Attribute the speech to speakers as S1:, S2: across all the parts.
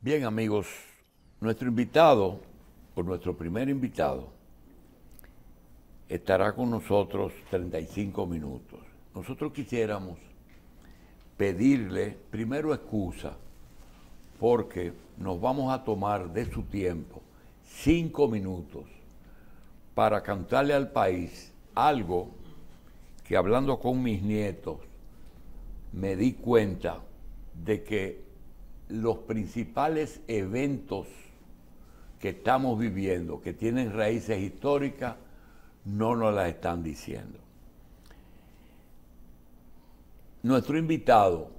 S1: Bien, amigos, nuestro invitado, o nuestro primer invitado, estará con nosotros 35 minutos. Nosotros quisiéramos pedirle primero excusa, porque nos vamos a tomar de su tiempo cinco minutos para cantarle al país algo que hablando con mis nietos me di cuenta de que los principales eventos que estamos viviendo, que tienen raíces históricas, no nos las están diciendo. Nuestro invitado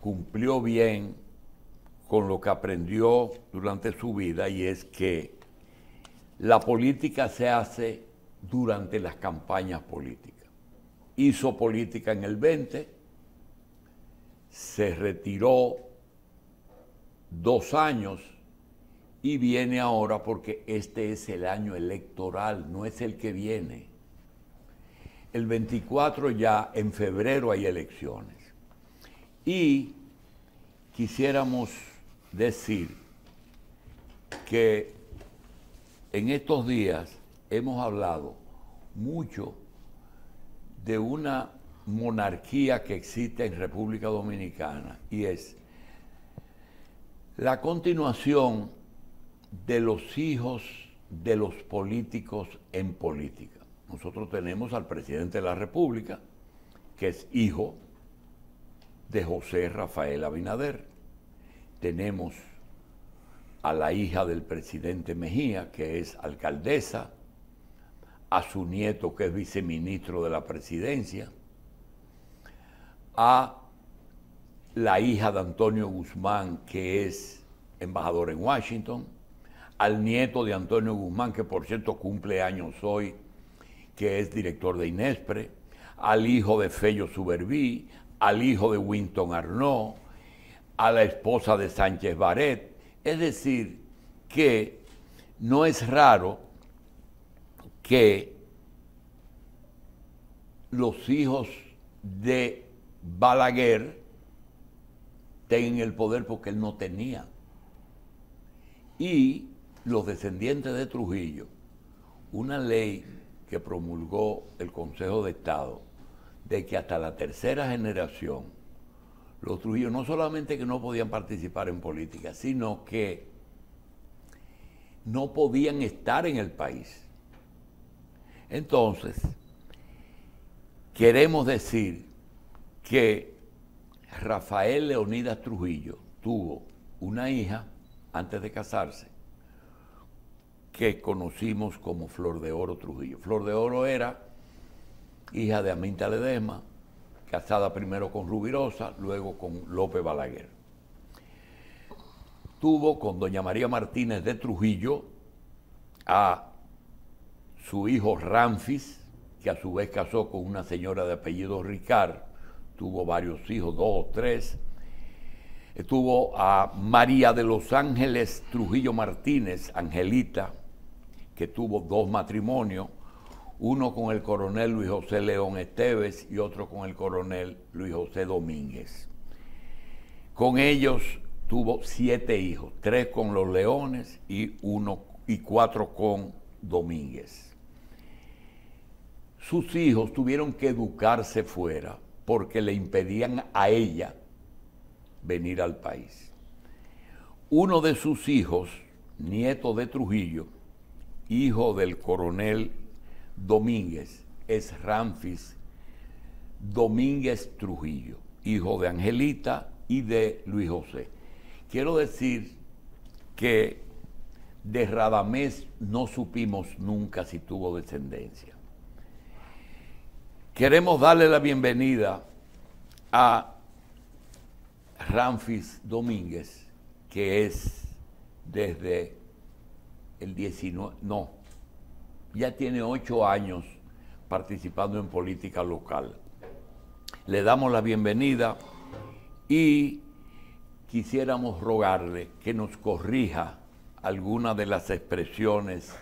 S1: cumplió bien con lo que aprendió durante su vida y es que la política se hace durante las campañas políticas. Hizo política en el 20, se retiró dos años y viene ahora porque este es el año electoral, no es el que viene. El 24 ya, en febrero hay elecciones. Y quisiéramos decir que en estos días hemos hablado mucho de una monarquía que existe en República Dominicana y es la continuación de los hijos de los políticos en política. Nosotros tenemos al presidente de la República, que es hijo de José Rafael Abinader. Tenemos a la hija del presidente Mejía, que es alcaldesa, a su nieto, que es viceministro de la presidencia, a la hija de Antonio Guzmán, que es embajador en Washington, al nieto de Antonio Guzmán, que por cierto cumple años hoy, que es director de Inespre, al hijo de Fello Suberví, al hijo de Winton Arnaud, a la esposa de Sánchez Baret. Es decir, que no es raro que los hijos de Balaguer Tengan el poder porque él no tenía. Y los descendientes de Trujillo, una ley que promulgó el Consejo de Estado de que hasta la tercera generación, los Trujillo no solamente que no podían participar en política, sino que no podían estar en el país. Entonces, queremos decir que Rafael Leonidas Trujillo tuvo una hija antes de casarse que conocimos como Flor de Oro Trujillo. Flor de Oro era hija de Aminta Ledesma, casada primero con Rubirosa, luego con López Balaguer. Tuvo con doña María Martínez de Trujillo a su hijo Ramfis, que a su vez casó con una señora de apellido Ricard, tuvo varios hijos, dos o tres. Estuvo a María de los Ángeles Trujillo Martínez, Angelita, que tuvo dos matrimonios, uno con el coronel Luis José León Esteves y otro con el coronel Luis José Domínguez. Con ellos tuvo siete hijos, tres con los Leones y uno y cuatro con Domínguez. Sus hijos tuvieron que educarse fuera porque le impedían a ella venir al país. Uno de sus hijos, nieto de Trujillo, hijo del coronel Domínguez, es Ramfis Domínguez Trujillo, hijo de Angelita y de Luis José. Quiero decir que de Radamés no supimos nunca si tuvo descendencia. Queremos darle la bienvenida a Ramfis Domínguez, que es desde el 19, no, ya tiene ocho años participando en política local. Le damos la bienvenida y quisiéramos rogarle que nos corrija algunas de las expresiones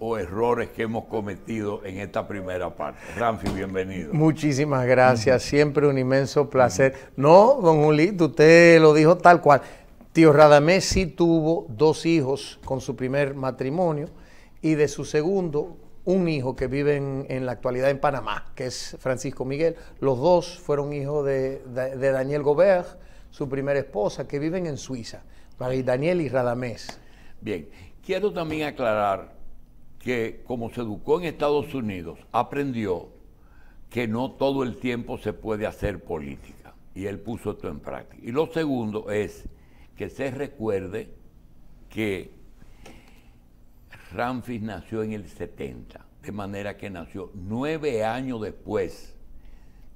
S1: o errores que hemos cometido en esta primera parte. Ramfi, bienvenido.
S2: Muchísimas gracias, siempre un inmenso placer. No, don Julito, usted lo dijo tal cual. Tío Radamés sí tuvo dos hijos con su primer matrimonio y de su segundo un hijo que vive en, la actualidad en Panamá, que es Francisco Miguel. Los dos fueron hijos de, Daniel Gobert, su primera esposa, que viven en Suiza, Daniel y Radamés. Bien,
S1: quiero también aclarar que como se educó en Estados Unidos, aprendió que no todo el tiempo se puede hacer política. Y él puso esto en práctica. Y lo segundo es que se recuerde que Ramfis nació en el 70, de manera que nació nueve años después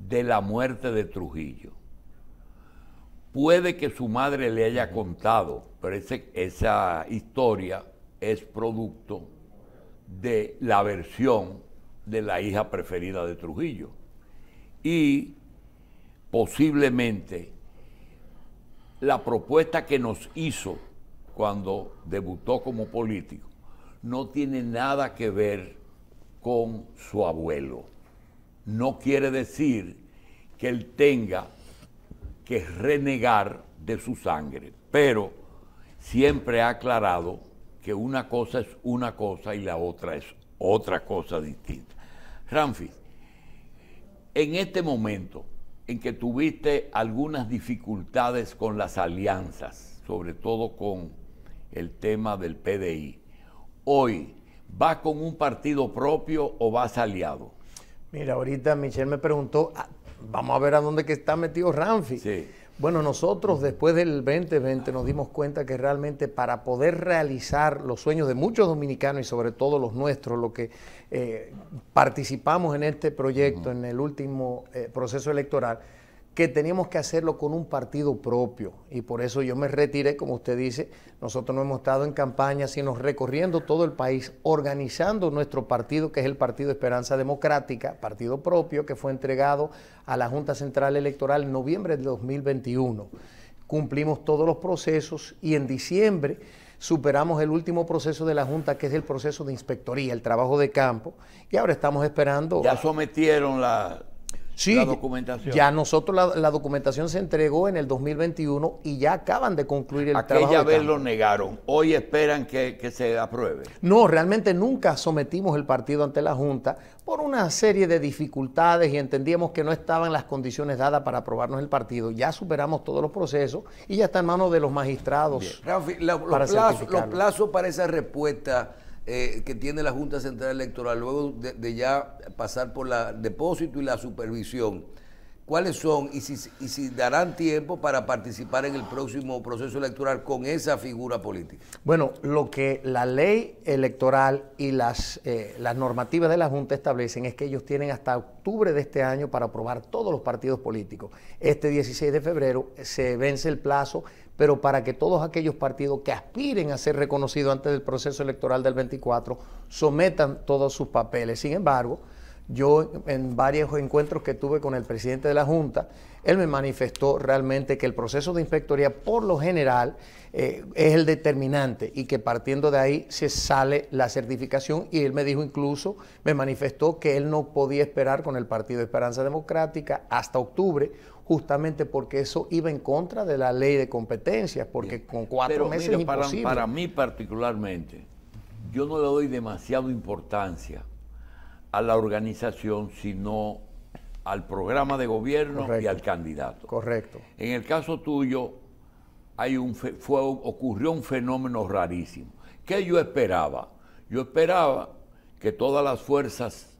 S1: de la muerte de Trujillo. Puede que su madre le haya contado, pero esa historia es producto de la versión de la hija preferida de Trujillo. Y posiblemente la propuesta que nos hizo cuando debutó como político no tiene nada que ver con su abuelo. No quiere decir que él tenga que renegar de su sangre, pero siempre ha aclarado que una cosa es una cosa y la otra es otra cosa distinta. Ramfis, en este momento en que tuviste algunas dificultades con las alianzas, sobre todo con el tema del PDI, hoy, ¿vas con un partido propio o vas aliado?
S2: Mira, ahorita Michelle me preguntó, ah, vamos a ver a dónde que está metido Ramfi. Sí. Bueno, nosotros después del 2020 nos dimos cuenta que realmente para poder realizar los sueños de muchos dominicanos y sobre todo los nuestros, lo que eh, participamos en este proyecto, en el último eh, proceso electoral, que teníamos que hacerlo con un partido propio. Y por eso yo me retiré, como usted dice, nosotros no hemos estado en campaña, sino recorriendo todo el país, organizando nuestro partido, que es el Partido Esperanza Democrática, partido propio, que fue entregado a la Junta Central Electoral en noviembre de 2021. Cumplimos todos los procesos y en diciembre superamos el último proceso de la Junta, que es el proceso de inspectoría, el trabajo de campo, y ahora estamos esperando... Ya sometieron la, sí, Ya nosotros la, documentación se entregó en el 2021 y ya acaban de concluir el Aquella trabajo. Aquella vez lo
S1: negaron, hoy esperan que, se apruebe.
S2: No, realmente nunca sometimos el partido ante la Junta por una serie de dificultades y entendíamos que no estaban las condiciones dadas para aprobarnos el partido. Ya superamos todos los procesos y ya está en manos de los magistrados.
S3: para los plazos para esa respuesta eh, que tiene la Junta Central Electoral, luego de, ya pasar por el depósito y la supervisión, ¿cuáles son y si, darán tiempo para participar en el próximo proceso electoral con esa figura política?
S2: Bueno, lo que la ley electoral y las, eh, las normativas de la Junta establecen es que ellos tienen hasta octubre de este año para aprobar todos los partidos políticos. Este 16 de febrero se vence el plazo pero para que todos aquellos partidos que aspiren a ser reconocidos antes del proceso electoral del 24 sometan todos sus papeles. Sin embargo, yo en varios encuentros que tuve con el presidente de la Junta, él me manifestó realmente que el proceso de inspectoría por lo general eh, es el determinante y que partiendo de ahí se sale la certificación y él me dijo incluso, me manifestó que él no podía esperar con el Partido de Esperanza Democrática hasta octubre justamente porque eso iba en contra de la ley de competencias, porque con cuatro meses Para,
S1: mí particularmente, yo no le doy demasiada importancia a la organización, sino al programa de gobierno y al candidato. Correcto. En el caso tuyo, hay un fue, ocurrió un fenómeno rarísimo. ¿Qué yo esperaba? Yo esperaba que todas las fuerzas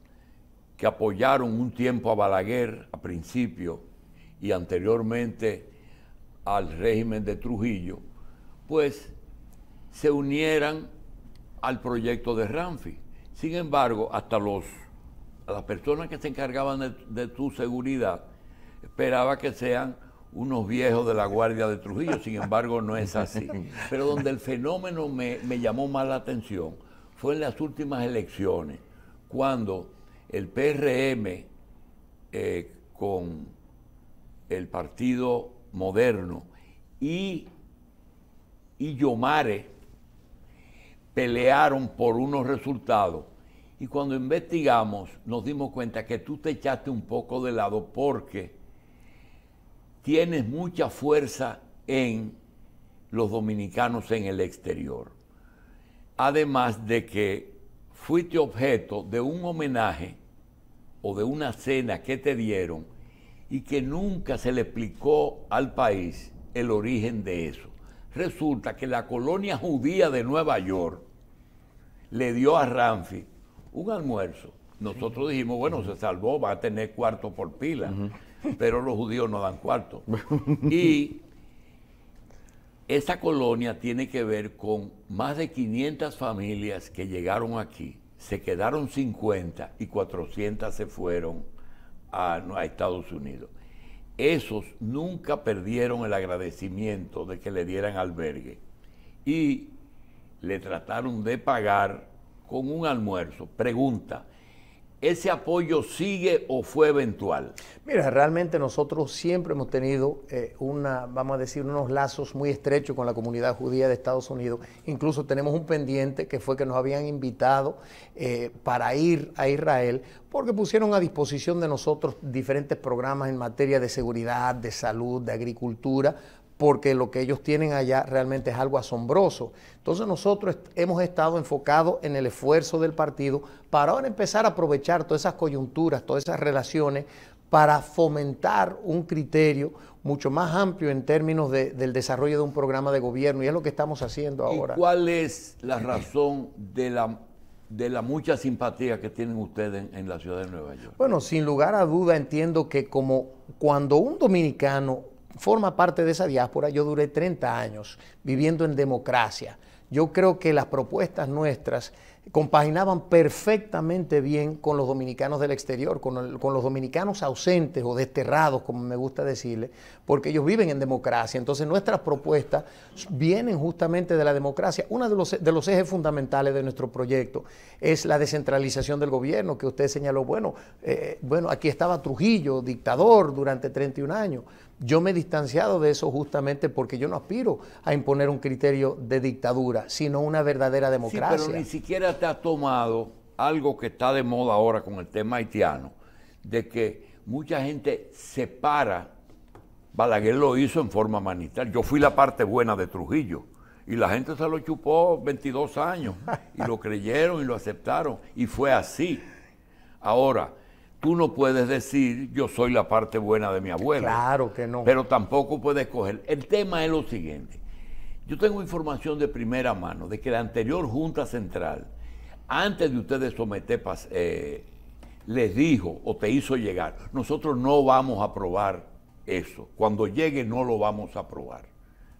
S1: que apoyaron un tiempo a Balaguer a principio y anteriormente al régimen de Trujillo, pues se unieran al proyecto de Ramfi. Sin embargo, hasta los, las personas que se encargaban de, de tu seguridad esperaba que sean unos viejos de la Guardia de Trujillo, sin embargo no es así. Pero donde el fenómeno me, llamó más la atención fue en las últimas elecciones, cuando el PRM eh, con el Partido Moderno y, Yomare pelearon por unos resultados. Y cuando investigamos nos dimos cuenta que tú te echaste un poco de lado porque tienes mucha fuerza en los dominicanos en el exterior. Además de que fuiste objeto de un homenaje o de una cena que te dieron y que nunca se le explicó al país el origen de eso. Resulta que la colonia judía de Nueva York le dio a Ramfi un almuerzo. Nosotros dijimos, bueno, se salvó, va a tener cuarto por pila, pero los judíos no dan cuarto. y esa colonia tiene que ver con más de 500 familias que llegaron aquí, se quedaron 50 y 400 se fueron a, Estados Unidos. Esos nunca perdieron el agradecimiento de que le dieran albergue y le trataron de pagar con un almuerzo. Pregunta, ¿Ese apoyo sigue o fue eventual?
S2: Mira, realmente nosotros siempre hemos tenido eh, una, vamos a decir, unos lazos muy estrechos con la comunidad judía de Estados Unidos. Incluso tenemos un pendiente que fue que nos habían invitado eh, para ir a Israel porque pusieron a disposición de nosotros diferentes programas en materia de seguridad, de salud, de agricultura, porque lo que ellos tienen allá realmente es algo asombroso. Entonces nosotros hemos estado enfocados en el esfuerzo del partido para ahora empezar a aprovechar todas esas coyunturas, todas esas relaciones, para fomentar un criterio mucho más amplio en términos del desarrollo de un programa de gobierno, y es lo que estamos haciendo ahora.
S1: ¿Cuál es la razón de la, de la mucha simpatía que tienen ustedes en, en la ciudad de Nueva York?
S2: Bueno, sin lugar a duda entiendo que como cuando un dominicano forma parte de esa diáspora. Yo duré 30 años viviendo en democracia. Yo creo que las propuestas nuestras compaginaban perfectamente bien con los dominicanos del exterior, con, los dominicanos ausentes o desterrados, como me gusta decirle, porque ellos viven en democracia. Entonces nuestras propuestas vienen justamente de la democracia. Uno de los, ejes fundamentales de nuestro proyecto es la descentralización del gobierno, que usted señaló, bueno, eh, bueno, aquí estaba Trujillo, dictador durante 31 años, yo me he distanciado de eso justamente porque yo no aspiro a imponer un criterio de dictadura, sino una verdadera democracia. Sí, pero ni
S1: siquiera te ha tomado algo que está de moda ahora con el tema haitiano, de que mucha gente para. Balaguer lo hizo en forma manital. Yo fui la parte buena de Trujillo y la gente se lo chupó 22 años y lo creyeron y lo aceptaron y fue así. Ahora, tú no puedes decir yo soy la parte buena de mi abuela. Claro que no. Pero tampoco puedes coger. El tema es lo siguiente. Yo tengo información de primera mano de que la anterior Junta Central, antes de ustedes someter, eh, les dijo o te hizo llegar, nosotros no vamos a aprobar eso. Cuando llegue no lo vamos a aprobar.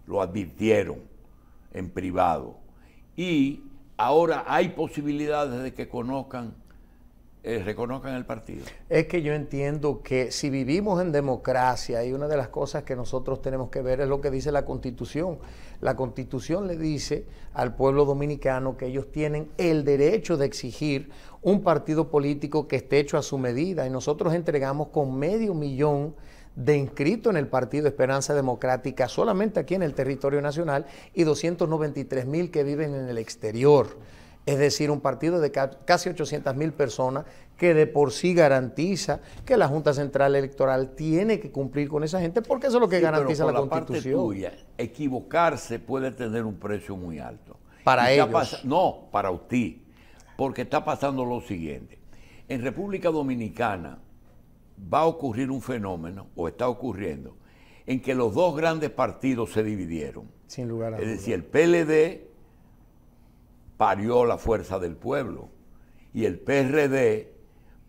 S1: Lo advirtieron en privado. Y ahora hay posibilidades de que conozcan eh, reconozcan el partido.
S2: Es que yo entiendo que si vivimos en democracia y una de las cosas que nosotros tenemos que ver es lo que dice la constitución. La constitución le dice al pueblo dominicano que ellos tienen el derecho de exigir un partido político que esté hecho a su medida y nosotros entregamos con medio millón de inscritos en el Partido Esperanza Democrática solamente aquí en el territorio nacional y 293 mil que viven en el exterior. Es decir, un partido de casi 800 mil personas que de por sí garantiza que la Junta Central Electoral tiene que cumplir con esa gente porque eso es lo que garantiza la, parte Constitución.
S1: equivocarse puede tener un precio muy alto. Para ellos. No, para usted. Porque está pasando lo siguiente. En República Dominicana va a ocurrir un fenómeno, o está ocurriendo, en que los dos grandes partidos se dividieron.
S2: Sin lugar a dudas. Es
S1: decir, el PLD parió la fuerza del pueblo. Y el PRD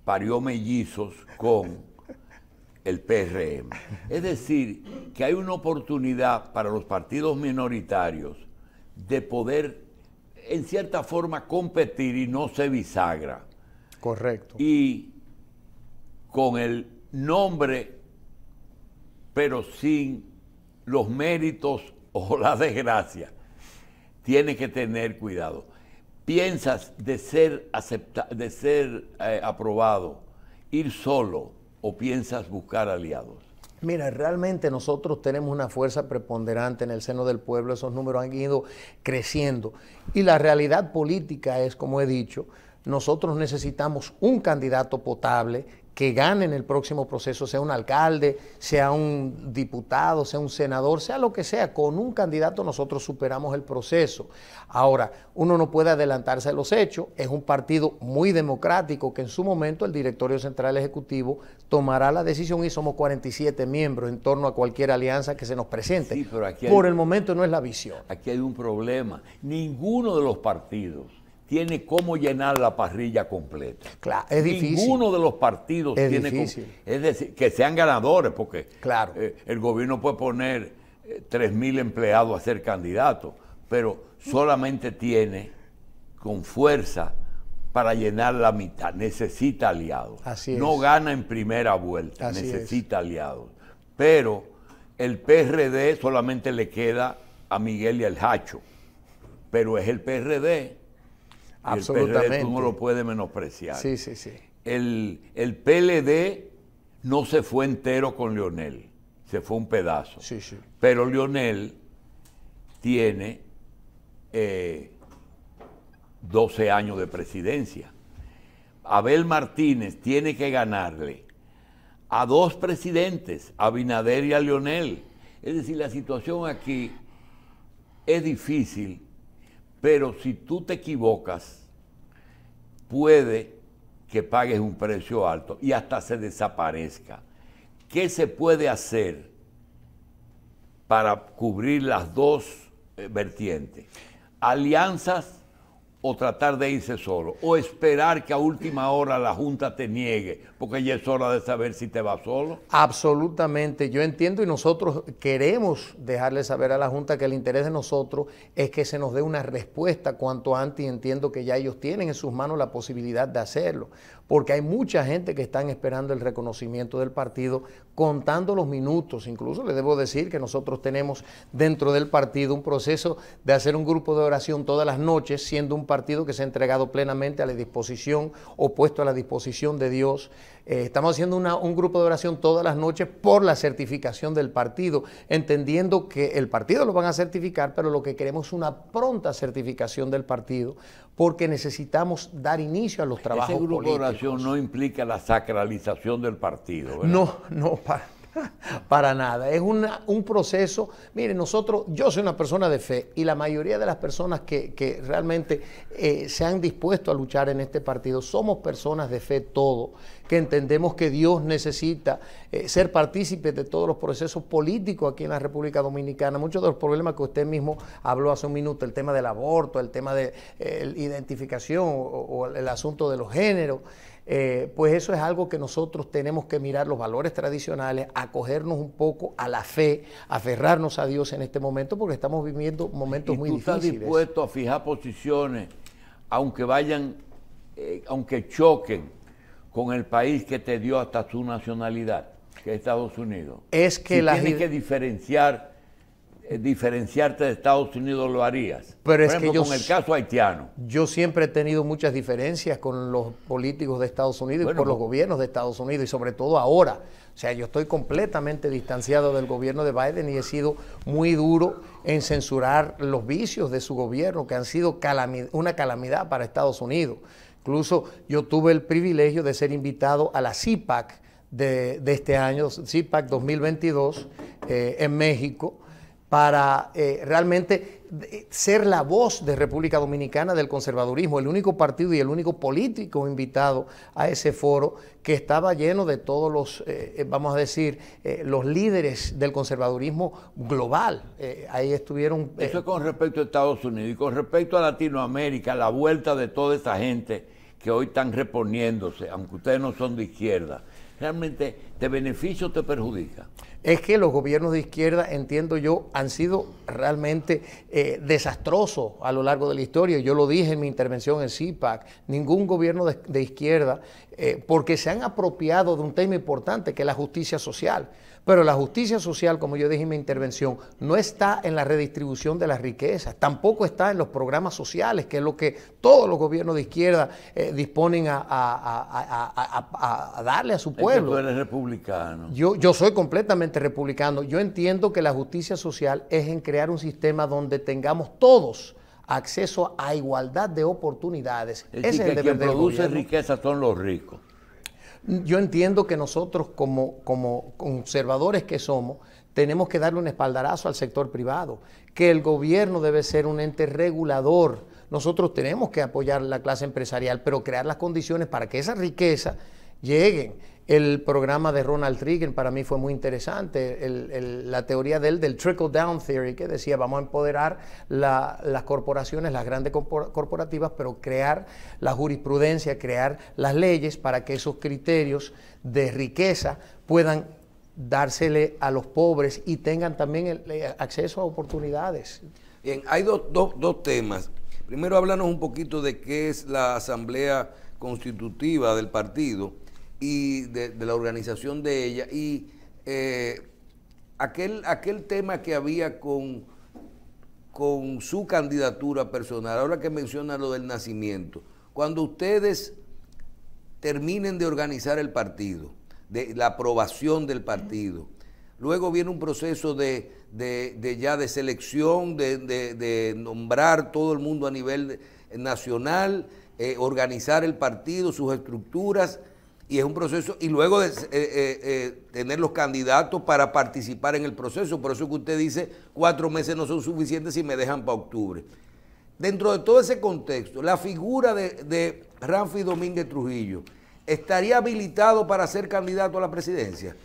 S1: parió mellizos con el PRM. Es decir, que hay una oportunidad para los partidos minoritarios de poder, en cierta forma, competir y no se bisagra. Correcto. Y con el nombre, pero sin los méritos o la desgracia, tiene que tener cuidado piensas de ser, acepta, de ser eh, aprobado, ir solo o piensas buscar aliados?
S2: Mira, realmente nosotros tenemos una fuerza preponderante en el seno del pueblo, esos números han ido creciendo. Y la realidad política es, como he dicho, nosotros necesitamos un candidato potable que gane en el próximo proceso, sea un alcalde, sea un diputado, sea un senador, sea lo que sea, con un candidato nosotros superamos el proceso. Ahora, uno no puede adelantarse a los hechos, es un partido muy democrático que en su momento el Directorio Central Ejecutivo tomará la decisión y somos 47 miembros en torno a cualquier alianza que se nos presente. Por el
S1: momento no es la visión. Aquí hay un problema, ninguno de los partidos tiene cómo llenar la parrilla completa. Claro, es difícil. Ninguno de los partidos tiene es decir, que sean ganadores, porque eh, el gobierno puede poner 3000 eh, mil empleados a ser candidatos, pero solamente tiene con fuerza para llenar la mitad. Necesita aliados. Así No gana en primera vuelta, necesita aliados. Pero el PRD solamente le queda a Miguel y al Hacho, pero es el PRD Absolutamente. el tú no lo puede menospreciar. Sí, sí, sí. El, PLD no se fue entero con Lionel, se fue un pedazo. Sí, sí. Pero Lionel tiene 12 eh, años de presidencia. Abel Martínez tiene que ganarle a dos presidentes, a Binader y a Lionel. Es decir, la situación aquí es difícil pero si tú te equivocas, puede que pagues un precio alto y hasta se desaparezca. ¿Qué se puede hacer para cubrir las dos eh, vertientes? Alianzas o tratar de irse solo, o esperar que a última hora la Junta te niegue, porque ya es hora de saber si te vas solo.
S2: Absolutamente, yo entiendo y nosotros queremos dejarle saber a la Junta que el interés de nosotros es que se nos dé una respuesta cuanto antes y entiendo que ya ellos tienen en sus manos la posibilidad de hacerlo porque hay mucha gente que están esperando el reconocimiento del partido, contando los minutos. Incluso le debo decir que nosotros tenemos dentro del partido un proceso de hacer un grupo de oración todas las noches, siendo un partido que se ha entregado plenamente a la disposición o puesto a la disposición de Dios eh, estamos haciendo un grupo de oración todas las noches por la certificación del partido, entendiendo que el partido lo van a certificar, pero lo que queremos es una pronta certificación del partido, porque necesitamos dar inicio a los trabajos. Ese grupo de oración
S1: no implica la sacralización del partido. No,
S2: no, Para nada. Es un proceso. Mire, nosotros, yo soy una persona de fe y la mayoría de las personas que, que realmente eh, se han dispuesto a luchar en este partido somos personas de fe todo, que entendemos que Dios necesita eh, ser partícipes de todos los procesos políticos aquí en la República Dominicana. Muchos de los problemas que usted mismo habló hace un minuto, el tema del aborto, el tema de eh, identificación o el asunto de los géneros. Eh, pues eso es algo que nosotros tenemos que mirar los valores tradicionales, acogernos un poco a la fe, aferrarnos a Dios en este momento, porque estamos viviendo momentos muy difíciles. Estás dispuesto
S1: a fijar posiciones, aunque vayan, eh, aunque choquen con el país que te dio hasta su nacionalidad, que es Estados Unidos. Es que la tienes que diferenciar eh, diferenciarte de Estados Unidos lo harías. Pero es que yo, con el caso haitiano.
S2: Yo siempre he tenido muchas diferencias con los políticos de Estados Unidos y con los pues gobiernos de Estados Unidos y sobre todo ahora. O sea, yo estoy completamente distanciado del gobierno de Biden y he sido muy duro en censurar los vicios de su gobierno que han sido una calamidad para Estados Unidos. Incluso yo tuve el privilegio de ser invitado a la CIPAC de, este año, CIPAC 2022, eh, en México, para eh, realmente eh, ser la voz de República Dominicana del conservadurismo, el único partido y el único político invitado a ese foro que estaba lleno de todos los, eh, vamos a decir, los líderes del conservadurismo global. ahí estuvieron... Eso
S1: es con respecto a Estados Unidos y con respecto a Latinoamérica, la vuelta de toda esa gente que hoy están reponiéndose, aunque ustedes no son de izquierda, realmente te beneficia o te perjudica
S2: es que los gobiernos de izquierda, entiendo yo, han sido realmente eh, desastrosos a lo largo de la historia. Yo lo dije en mi intervención en CIPAC, ningún gobierno de, izquierda, eh, porque se han apropiado de un tema importante que es la justicia social. Pero la justicia social, como yo dije en mi intervención, no está en la redistribución de las riquezas, tampoco está en los programas sociales, que es lo que todos los gobiernos de izquierda eh, disponen a, darle a su pueblo.
S1: republicano.
S2: Yo, yo soy completamente republicano. Yo entiendo que la justicia social es en crear un sistema donde tengamos todos acceso a igualdad de oportunidades. Es el que produce
S1: riqueza son los ricos.
S2: Yo entiendo que nosotros como, conservadores que somos, tenemos que darle un espaldarazo al sector privado, que el gobierno debe ser un ente regulador. Nosotros tenemos que apoyar la clase empresarial, pero crear las condiciones para que esa riqueza lleguen el programa de Ronald Reagan para mí fue muy interesante, la teoría del, del trickle-down theory, que decía, vamos a empoderar las corporaciones, las grandes corporativas, pero crear la jurisprudencia, crear las leyes para que esos criterios de riqueza puedan dársele a los pobres y tengan también el, eh, acceso a oportunidades.
S3: Bien, hay dos, dos, dos temas. Primero, háblanos un poquito de qué es la Asamblea Constitutiva del partido y de, la organización de ella. Y eh, aquel, aquel tema que había con, con su candidatura personal, ahora que menciona lo del nacimiento, cuando ustedes terminen de organizar el partido, de la aprobación del partido, luego viene un proceso de, ya de selección, de, nombrar todo el mundo a nivel nacional, eh, organizar el partido, sus estructuras, y es un proceso, y luego de, eh, eh, eh, tener los candidatos para participar en el proceso. Por eso que usted dice, cuatro meses no son suficientes y me dejan para octubre. Dentro de todo ese contexto, la figura de, de Ramfi Domínguez Trujillo, ¿estaría habilitado para ser candidato a la presidencia?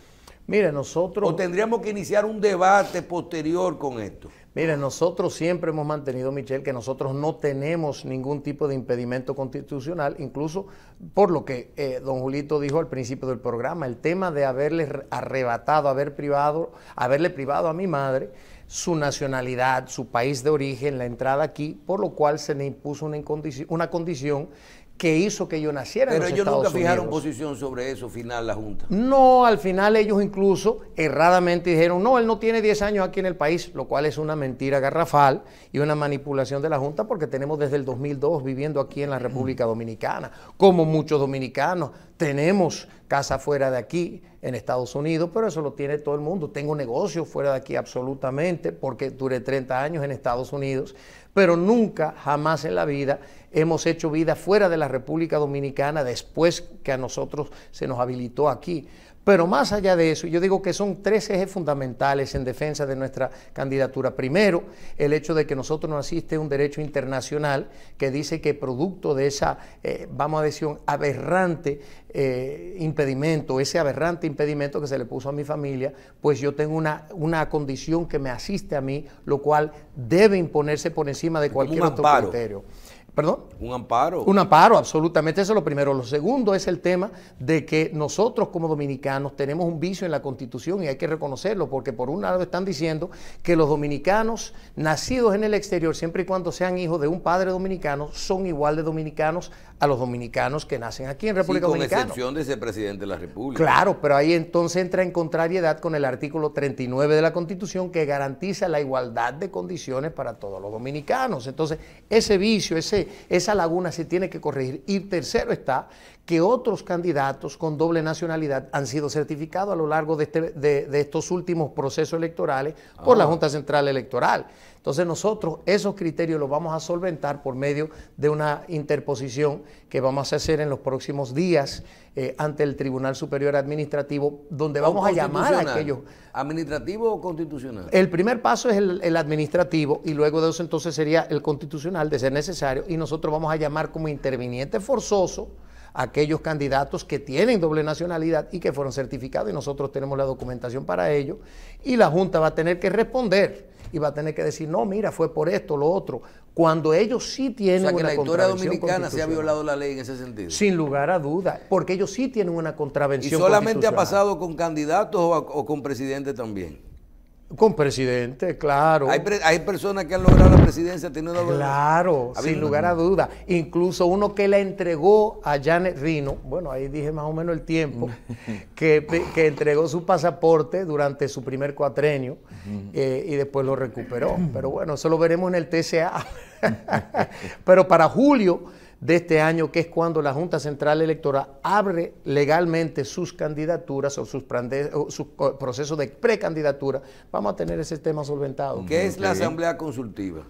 S2: Mire, nosotros... ¿O
S3: tendríamos que iniciar un debate posterior con esto?
S2: Mire, nosotros siempre hemos mantenido, Michelle, que nosotros no tenemos ningún tipo de impedimento constitucional, incluso por lo que eh, don Julito dijo al principio del programa, el tema de haberle arrebatado, haber privado, haberle privado a mi madre su nacionalidad, su país de origen, la entrada aquí, por lo cual se le impuso una, una condición que hizo que yo naciera. en Pero ellos nunca fijaron
S3: posición sobre eso, final la Junta.
S2: No, al final ellos incluso erradamente dijeron, no, él no tiene 10 años aquí en el país, lo cual es una mentira garrafal y una manipulación de la Junta porque tenemos desde el 2002 viviendo aquí en la República Dominicana, como muchos dominicanos, tenemos casa fuera de aquí, en Estados Unidos, pero eso lo tiene todo el mundo. Tengo negocios fuera de aquí absolutamente, porque duré 30 años en Estados Unidos, pero nunca, jamás en la vida hemos hecho vida fuera de la República Dominicana después que a nosotros se nos habilitó aquí. Pero más allá de eso, yo digo que son tres ejes fundamentales en defensa de nuestra candidatura. Primero, el hecho de que nosotros nos asiste un derecho internacional que dice que producto de esa, eh, vamos a decir, un aberrante eh, impedimento, ese aberrante impedimento que se le puso a mi familia, pues yo tengo una, una condición que me asiste a mí, lo cual debe imponerse por encima de cualquier otro criterio. ¿Perdón?
S3: Un amparo. Un
S2: amparo, absolutamente. Eso es lo primero. Lo segundo es el tema de que nosotros como dominicanos tenemos un vicio en la Constitución y hay que reconocerlo, porque por un lado están diciendo que los dominicanos nacidos en el exterior, siempre y cuando sean hijos de un padre dominicano, son igual de dominicanos a los dominicanos que nacen aquí en República sí, Dominicana. Con
S3: excepción de ese presidente de la República.
S2: Claro, pero ahí entonces entra en contrariedad con el artículo 39 de la Constitución que garantiza la igualdad de condiciones para todos los dominicanos. Entonces, ese vicio, ese esa laguna se tiene que corregir. Y tercero está que otros candidatos con doble nacionalidad han sido certificados a lo largo de, este, estos últimos procesos electorales por la ah. Junta Central Electoral. Entonces nosotros esos criterios los vamos a solventar por medio de una interposición que vamos a hacer en los próximos días eh, ante el Tribunal Superior Administrativo, donde vamos a llamar a aquellos...
S3: ¿Administrativo o constitucional? El
S2: primer paso es el administrativo y luego de eso entonces sería el constitucional, de ser necesario, y nosotros vamos a llamar como interviniente forzoso aquellos candidatos que tienen doble nacionalidad y que fueron certificados y nosotros tenemos la documentación para ello y la Junta va a tener que responder y va a tener que decir, no, mira, fue por esto, lo otro, cuando ellos sí tienen una que la historia dominicana se ha violado la
S3: ley en ese sentido. Sin lugar
S2: a dudas porque ellos sí tienen una contravención ¿Y solamente ha
S3: pasado con candidatos o, o con presidente también? Con presidente, claro. Hay, personas que han logrado la presidencia teniendo
S2: Claro, sin lugar a duda. Incluso uno que le entregó a Janet Rino, bueno, ahí dije más o menos el tiempo, que, entregó su pasaporte durante su primer cuatrenio eh, y después lo recuperó. Pero bueno, eso lo veremos en el TCA. Pero para julio de este año, que es cuando la Junta Central Electoral abre legalmente sus candidaturas o sus, procesos de precandidatura, vamos a tener ese tema solventado. ¿Qué es la Asamblea
S3: Consultiva?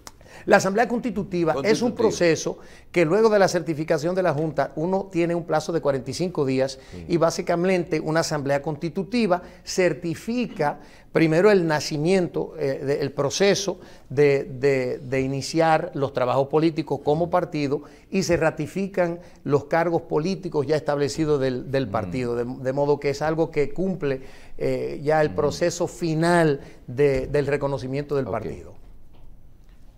S2: La Asamblea Constitutiva, es un proceso que luego de la certificación de la Junta uno tiene un plazo de 45 días y mm. básicamente una Asamblea Constitutiva certifica primero el nacimiento, eh, del el proceso de, iniciar los trabajos políticos como mm. partido y se ratifican los cargos políticos ya establecidos del, mm. partido, de, modo que es algo que cumple eh, ya el proceso final del reconocimiento del partido.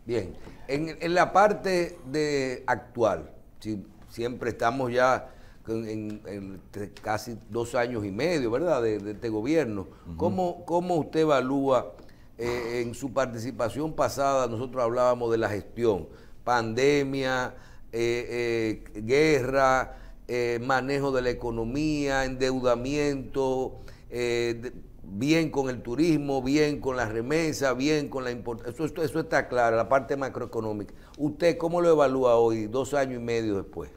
S3: Bien, en, en, la parte de actual, si, siempre estamos ya en, casi dos años y medio, ¿verdad?, de, este gobierno. ¿Cómo, usted evalúa eh, en su participación pasada? Nosotros hablábamos de la gestión, pandemia, eh, eh, guerra, manejo de la economía, endeudamiento, bien con el turismo, bien con la remesa, bien con la importación. Eso, eso, está claro, la parte macroeconómica. ¿Usted cómo lo evalúa hoy, dos años y medio después?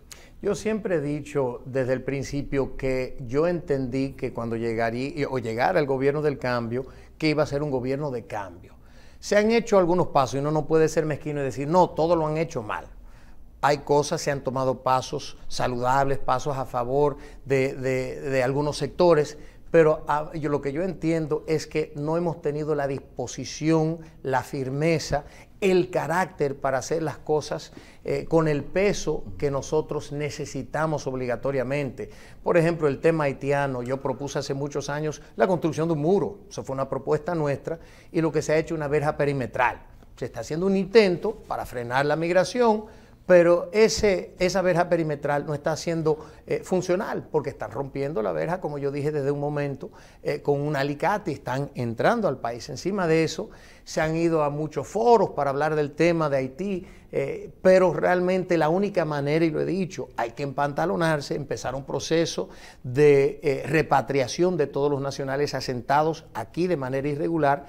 S2: Yo siempre he dicho desde el principio que yo entendí que cuando llegaría eh, o llegara el gobierno del cambio, que iba a ser un gobierno de cambio. Se han hecho algunos pasos y uno no puede ser mezquino y decir, no, todo lo han hecho mal hay cosas, se han tomado pasos saludables, pasos a favor de, algunos sectores, pero ah, yo, lo que yo entiendo es que no hemos tenido la disposición, la firmeza, el carácter para hacer las cosas eh, con el peso que nosotros necesitamos obligatoriamente. Por ejemplo, el tema haitiano, yo propuse hace muchos años la construcción de un muro, eso fue una propuesta nuestra, y lo que se ha hecho es una verja perimetral. Se está haciendo un intento para frenar la migración, pero ese, esa verja perimetral no está siendo eh, funcional porque están rompiendo la verja, como yo dije desde un momento, eh, con un alicate, están entrando al país. Encima de eso, se han ido a muchos foros para hablar del tema de Haití, eh, pero realmente la única manera, y lo he dicho, hay que empantalonarse, empezar un proceso de repatriación de todos los nacionales asentados aquí de manera irregular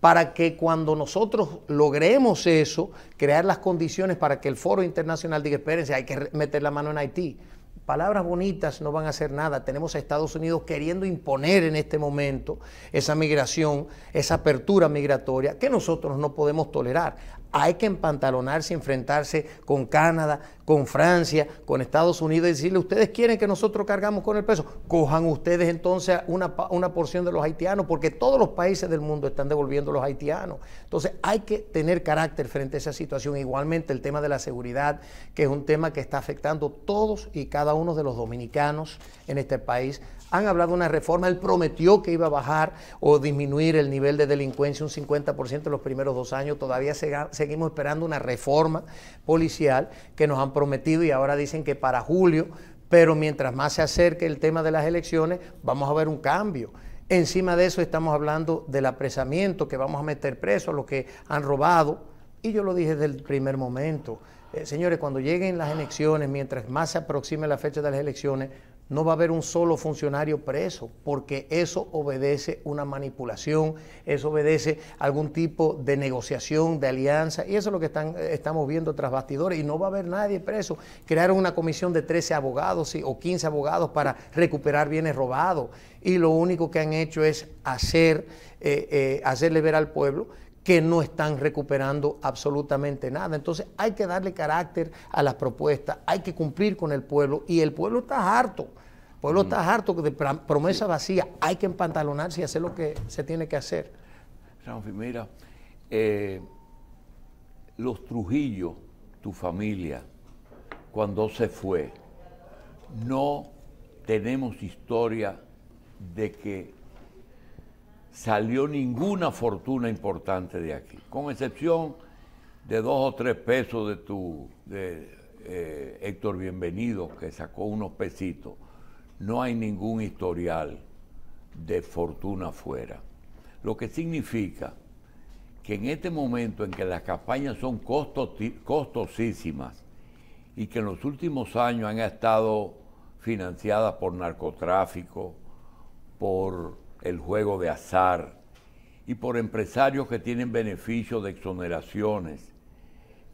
S2: para que cuando nosotros logremos eso, crear las condiciones para que el Foro Internacional diga, espérense, hay que meter la mano en Haití. Palabras bonitas no van a hacer nada. Tenemos a Estados Unidos queriendo imponer en este momento esa migración, esa apertura migratoria que nosotros no podemos tolerar. Hay que empantalonarse, enfrentarse con Canadá, con Francia, con Estados Unidos y decirle, ustedes quieren que nosotros cargamos con el peso. Cojan ustedes entonces una, una porción de los haitianos, porque todos los países del mundo están devolviendo a los haitianos. Entonces hay que tener carácter frente a esa situación. Igualmente el tema de la seguridad, que es un tema que está afectando todos y cada uno de los dominicanos en este país han hablado de una reforma, él prometió que iba a bajar o disminuir el nivel de delincuencia un 50% en los primeros dos años, todavía seguimos esperando una reforma policial que nos han prometido y ahora dicen que para julio, pero mientras más se acerque el tema de las elecciones, vamos a ver un cambio. Encima de eso estamos hablando del apresamiento, que vamos a meter preso a los que han robado. Y yo lo dije desde el primer momento. Eh, señores, cuando lleguen las elecciones, mientras más se aproxime la fecha de las elecciones, no va a haber un solo funcionario preso, porque eso obedece una manipulación, eso obedece algún tipo de negociación, de alianza, y eso es lo que están, eh, estamos viendo tras bastidores, y no va a haber nadie preso. Crearon una comisión de 13 abogados o 15 abogados para recuperar bienes robados, y lo único que han hecho es hacer, eh, eh, hacerle ver al pueblo que no están recuperando absolutamente nada. Entonces hay que darle carácter a las propuestas, hay que cumplir con el pueblo y el pueblo está harto. El pueblo está mm. harto de promesas vacías, Hay que empantalonarse y hacer lo que se tiene que hacer.
S1: mira, eh, los Trujillo, tu familia, cuando se fue, no tenemos historia de que salió ninguna fortuna importante de aquí, con excepción de dos o tres pesos de tu de, eh, Héctor Bienvenido, que sacó unos pesitos. No hay ningún historial de fortuna fuera. Lo que significa que en este momento en que las campañas son costosísimas y que en los últimos años han estado financiadas por narcotráfico, por el juego de azar y por empresarios que tienen beneficios de exoneraciones,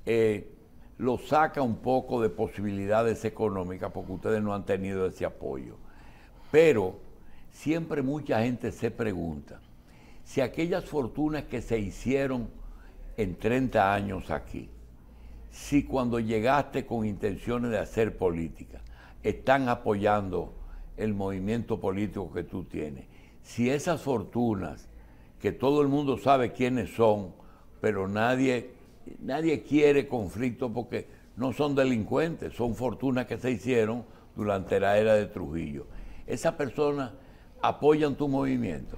S1: eh, lo saca un poco de posibilidades económicas porque ustedes no han tenido ese apoyo. Pero siempre mucha gente se pregunta si aquellas fortunas que se hicieron en 30 años aquí, si cuando llegaste con intenciones de hacer política, están apoyando el movimiento político que tú tienes si esas fortunas, que todo el mundo sabe quiénes son, pero nadie, nadie quiere conflicto porque no son delincuentes, son fortunas que se hicieron durante la era de Trujillo. Esas personas apoyan tu movimiento.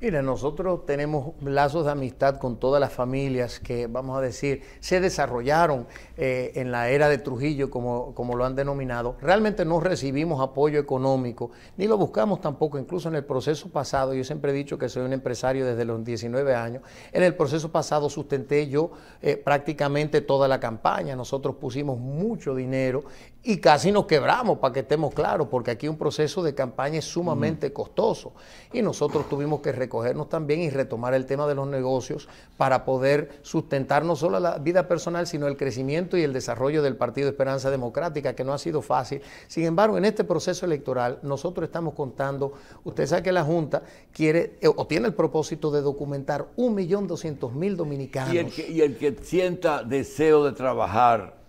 S2: Mira, nosotros tenemos lazos de amistad con todas las familias que, vamos a decir, se desarrollaron eh, en la era de Trujillo, como, lo han denominado. Realmente no recibimos apoyo económico, ni lo buscamos tampoco, incluso en el proceso pasado, yo siempre he dicho que soy un empresario desde los 19 años, en el proceso pasado sustenté yo eh, prácticamente toda la campaña, nosotros pusimos mucho dinero y casi nos quebramos, para que estemos claros, porque aquí un proceso de campaña es sumamente costoso. Y nosotros tuvimos que recogernos también y retomar el tema de los negocios para poder sustentar no solo la vida personal, sino el crecimiento y el desarrollo del Partido Esperanza Democrática, que no ha sido fácil. Sin embargo, en este proceso electoral nosotros estamos contando, usted sabe que la Junta quiere eh, o tiene el propósito de documentar 1.200.000 dominicanos.
S1: y el que sienta deseo de trabajar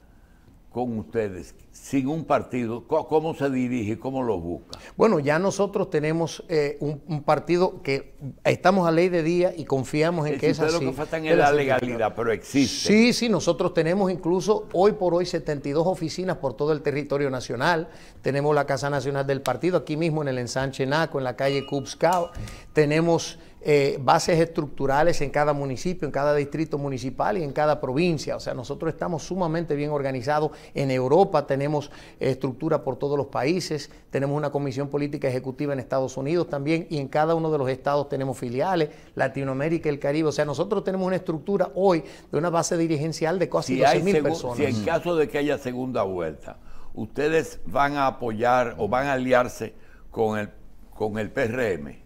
S1: con ustedes, sin un partido, ¿cómo se dirige, cómo lo busca?
S2: Bueno, ya nosotros tenemos eh, un, partido que estamos a ley de día y confiamos en que es así. lo que falta es la legalidad,
S1: pero existe.
S2: Sí, sí, nosotros tenemos incluso hoy por hoy 72 oficinas por todo el territorio nacional. Tenemos la Casa Nacional del Partido aquí mismo en el ensanche Naco, en la calle Cubscao. Tenemos eh, bases estructurales en cada municipio, en cada distrito municipal y en cada provincia. O sea, nosotros estamos sumamente bien organizados. En Europa tenemos estructura por todos los países, tenemos una comisión política ejecutiva en Estados Unidos también y en cada uno de los estados tenemos filiales, Latinoamérica, y el Caribe. O sea, nosotros tenemos una estructura hoy de una base dirigencial de casi 10.000 personas. Si en mm.
S1: caso de que haya segunda vuelta, ustedes van a apoyar o van a aliarse con el, con el PRM.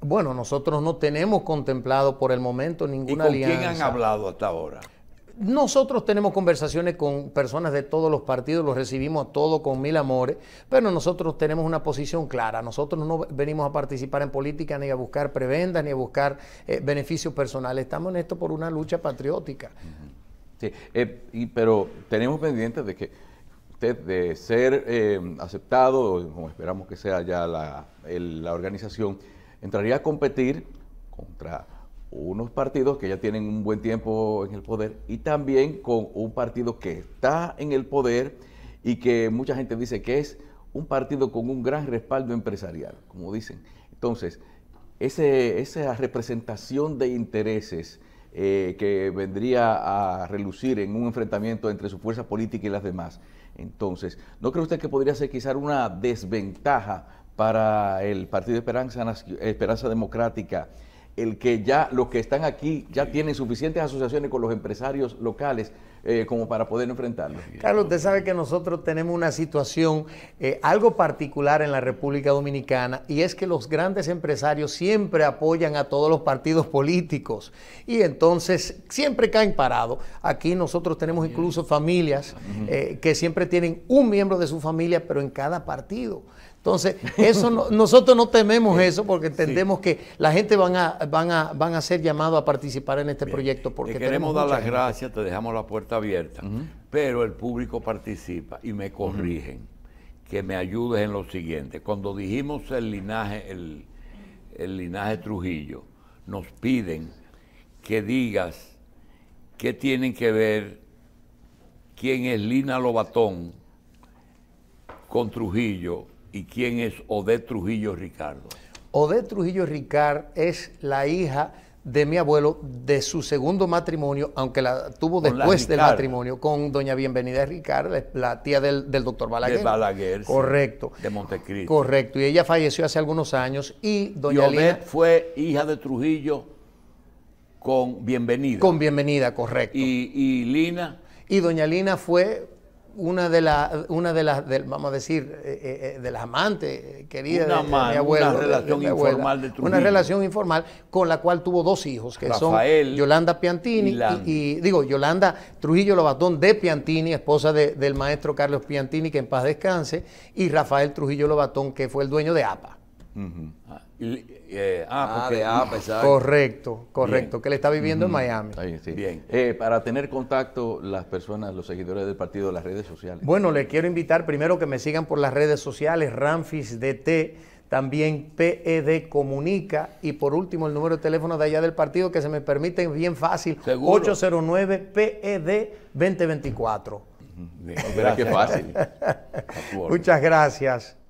S2: Bueno, nosotros no tenemos contemplado por el momento ninguna ¿Y con ¿Quién han hablado hasta ahora? Nosotros tenemos conversaciones con personas de todos los partidos, los recibimos a todos con mil amores, pero nosotros tenemos una posición clara. Nosotros no venimos a participar en política ni a buscar prebendas ni a buscar eh, beneficios personales. Estamos en esto por una lucha patriótica.
S4: Sí, eh, pero tenemos pendientes de que usted de ser eh, aceptado, como esperamos que sea ya la organización, entraría a competir contra unos partidos que ya tienen un buen tiempo en el poder y también con un partido que está en el poder y que mucha gente dice que es un partido con un gran respaldo empresarial, como dicen. Entonces, esa representación de intereses eh, que vendría a relucir en un enfrentamiento entre su fuerza política y las demás. Entonces, ¿no cree usted que podría ser quizá una desventaja para el Partido Esperanza, Esperanza Democrática, el que ya los que están aquí ya tienen suficientes asociaciones con los empresarios locales eh, como para poder enfrentarlo. Carlos,
S2: usted sabe que nosotros tenemos una situación eh, algo particular en la República Dominicana y es que los grandes empresarios siempre apoyan a todos los partidos políticos y entonces siempre caen parados. Aquí nosotros tenemos incluso familias eh, que siempre tienen un miembro de su familia, pero en cada partido. Entonces, eso nosotros no tememos eso porque entendemos que la gente van a, van, a, ser llamado a participar en este proyecto. Porque te queremos dar las
S1: gracias, te dejamos la puerta abierta, pero el público participa y me corrigen. Que me ayudes en lo siguiente. Cuando dijimos el linaje, el, el linaje Trujillo, nos piden que digas qué tienen que ver quién es Lina Lobatón con Trujillo ¿Y quién es Odette Trujillo Ricardo?
S2: Odette Trujillo Ricardo es la hija de mi abuelo de su segundo matrimonio, aunque la tuvo después del matrimonio, con doña Bienvenida Ricardo, la tía del, doctor Balaguer. De Balaguer. Correcto.
S1: de Montecristo. Correcto.
S2: Y ella falleció hace algunos años y doña Lina,
S1: fue hija de Trujillo con Bienvenida. Con Bienvenida, correcto. y Lina.
S2: Y doña Lina fue una de las, una de las, vamos a decir, eh, eh, eh, de las amantes queridas de, mi abuelo. Una relación informal de Trujillo. Una relación informal con la cual tuvo dos hijos, que Rafael, son Yolanda Piantini y, digo, Yolanda Trujillo Lobatón de Piantini, esposa del maestro Carlos Piantini, que en paz descanse, y Rafael Trujillo Lobatón, que fue el dueño de APA.
S4: Eh, ah, ah correcto, correcto, que le está viviendo en Miami. Bien. Eh, para tener contacto las personas, los seguidores del partido, las redes sociales. Bueno,
S2: le quiero invitar primero que me sigan por las redes sociales, RamfisDT también PED Comunica y por último el número de teléfono de allá del partido que se me permite bien fácil, 809-PED 2024.
S3: Verá qué fácil.
S2: Muchas gracias.